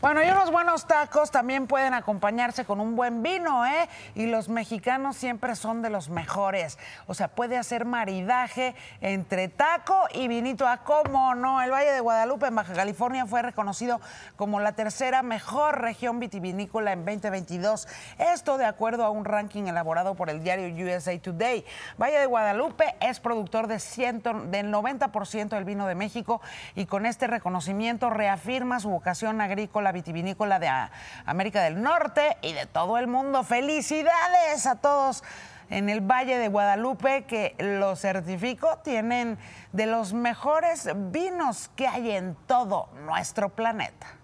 Bueno, y unos buenos tacos también pueden acompañarse con un buen vino, ¿eh? Y los mexicanos siempre son de los mejores. O sea, puede hacer maridaje entre taco y vinito. ¿A ah, cómo no? El Valle de Guadalupe, en Baja California, fue reconocido como la tercera mejor región vitivinícola en 2022. Esto de acuerdo a un ranking elaborado por el diario USA Today. Valle de Guadalupe es productor de ciento, del 90% del vino de México y con este reconocimiento reafirma su vocación agrícola Vitivinícola de ah, América del Norte y de todo el mundo. Felicidades a todos en el Valle de Guadalupe, que lo certifico, tienen de los mejores vinos que hay en todo nuestro planeta.